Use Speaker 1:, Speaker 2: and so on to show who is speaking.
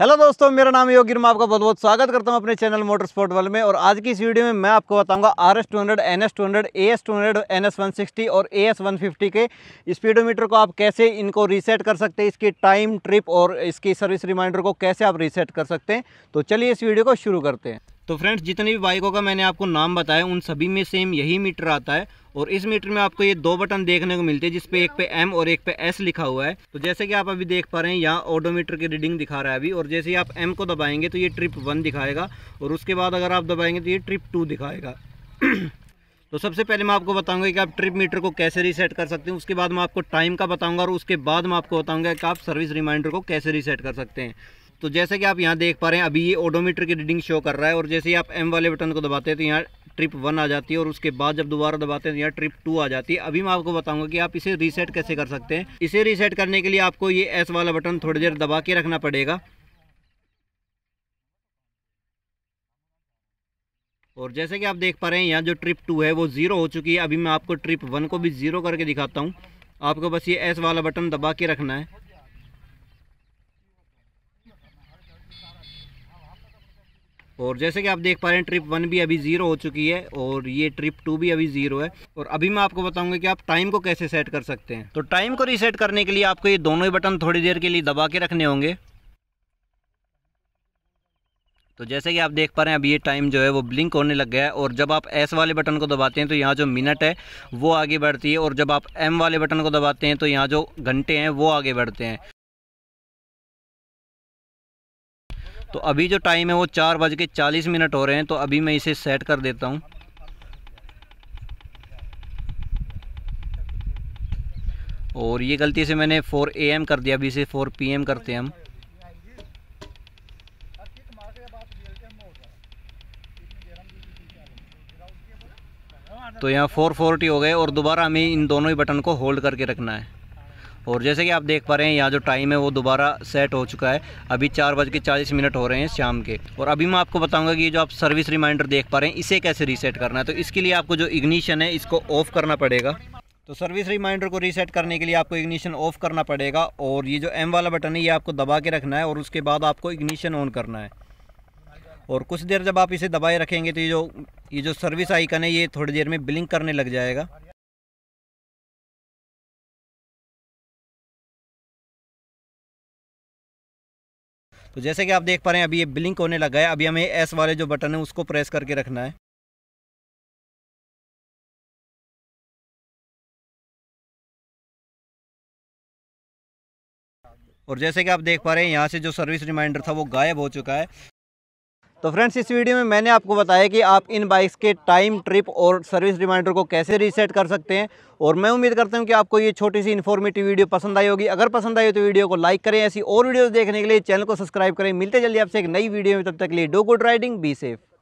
Speaker 1: hello दोस्तों मेरा नाम योगी मैं आपका बहुत बहुत स्वागत करता हूं अपने चैनल मोटर स्पोर्ट वाले में और आज की इस वीडियो में मैं आपको बताऊंगा R S two hundred N S two hundred A S two hundred N S one sixty और ए एस वन फिफ्टी के स्पीडोमीटर को आप कैसे इनको रीसेट कर सकते हैं इसकी टाइम ट्रिप और इसकी सर्विस रिमाइंडर को कैसे आप रीसेट कर सकते हैं तो चलिए इस वीडियो को शुरू करते हैं तो फ्रेंड्स जितने भी बाइकों का मैंने आपको नाम बताया उन सभी में सेम यही मीटर आता है और इस मीटर में आपको ये दो बटन देखने को मिलते हैं जिसपे एक पे एम और एक पे एस लिखा हुआ है तो जैसे कि आप अभी देख पा रहे हैं यहाँ ऑडोमीटर की रीडिंग दिखा रहा है अभी और जैसे ही आप एम को दबाएंगे तो ये ट्रिप वन दिखाएगा और उसके बाद अगर आप दबाएंगे तो ये ट्रिप टू दिखाएगा तो सबसे पहले मैं आपको बताऊंगा कि आप ट्रिप मीटर को कैसे रीसेट कर सकते हैं उसके बाद मैं आपको टाइम का बताऊंगा और उसके बाद मैं आपको बताऊंगा कि आप सर्विस रिमाइंडर को कैसे रीसेट कर सकते हैं तो जैसे कि आप यहाँ देख पा रहे हैं अभी ये ऑडोमीटर की रीडिंग शो कर रहा है और जैसे ही आप एम वाले बटन को दबाते हैं तो यहाँ ट्रिप वन आ जाती है और उसके बाद जब दोबारा दबाते हैं तो यहाँ ट्रिप टू आ जाती है अभी मैं आपको बताऊंगा कि आप इसे रीसेट कैसे कर सकते हैं इसे रीसेट करने के लिए आपको ये एस वाला बटन थोड़ी देर दबा के रखना पड़ेगा और जैसे कि आप देख पा रहे हैं यहाँ जो ट्रिप टू है वो ज़ीरो हो चुकी है अभी मैं आपको ट्रिप वन को भी ज़ीरो करके दिखाता हूँ आपको बस ये एस वाला बटन दबा के रखना है और जैसे कि आप देख पा रहे हैं ट्रिप वन भी अभी ज़ीरो हो चुकी है और ये ट्रिप टू भी अभी ज़ीरो है और अभी मैं आपको बताऊंगा कि आप टाइम को कैसे सेट कर सकते हैं तो टाइम को रीसेट करने के लिए आपको ये दोनों ही बटन थोड़ी देर के लिए दबा के रखने होंगे तो जैसे कि आप देख पा रहे हैं अभी ये टाइम जो है वो ब्लिंक होने लग गया है और जब आप एस वाले बटन को दबाते हैं तो यहाँ जो मिनट है वो आगे बढ़ती है और जब आप एम वाले बटन को दबाते हैं तो यहाँ जो घंटे हैं वो आगे बढ़ते हैं तो अभी जो टाइम है वो चार बज के चालीस मिनट हो रहे हैं तो अभी मैं इसे सेट कर देता हूँ और ये गलती से मैंने 4 एम कर दिया अभी इसे 4 एम करते हैं हम तो यहाँ 440 हो गए और दोबारा हमें इन दोनों ही बटन को होल्ड करके रखना है और जैसे कि आप देख पा रहे हैं यहाँ जो टाइम है वो दोबारा सेट हो चुका है अभी चार बज के चालीस मिनट हो रहे हैं शाम के और अभी मैं आपको बताऊंगा कि जो आप सर्विस रिमाइंडर देख पा रहे हैं इसे कैसे रीसेट करना है तो इसके लिए आपको जो इग्निशन है इसको ऑफ़ करना पड़ेगा तो सर्विस रिमाइंडर को रीसेट करने के लिए आपको इग्निशन ऑफ़ करना पड़ेगा और ये जो एम वाला बटन है ये आपको दबा के रखना है और उसके बाद आपको इग्निशन ऑन करना है और कुछ देर जब आप इसे दबाए रखेंगे तो ये जो ये जो सर्विस आइकन है ये थोड़ी देर में ब्लिंक करने लग जाएगा तो जैसे कि आप देख पा रहे हैं अभी ये ब्लिंक होने लगा है अभी हमें एस वाले जो बटन है उसको प्रेस करके रखना है और जैसे कि आप देख पा रहे हैं यहाँ से जो सर्विस रिमाइंडर था वो गायब हो चुका है तो फ्रेंड्स इस वीडियो में मैंने आपको बताया कि आप इन बाइक्स के टाइम ट्रिप और सर्विस रिमाइंडर को कैसे रीसेट कर सकते हैं और मैं उम्मीद करता हूं कि आपको ये छोटी सी इन्फॉर्मेटिव वीडियो पसंद आई होगी अगर पसंद आई हो तो वीडियो को लाइक करें ऐसी और वीडियोस देखने के लिए चैनल को सब्सक्राइब करें मिलते जल्दी आपसे एक नई वीडियो में तब तक लिए do good riding be safe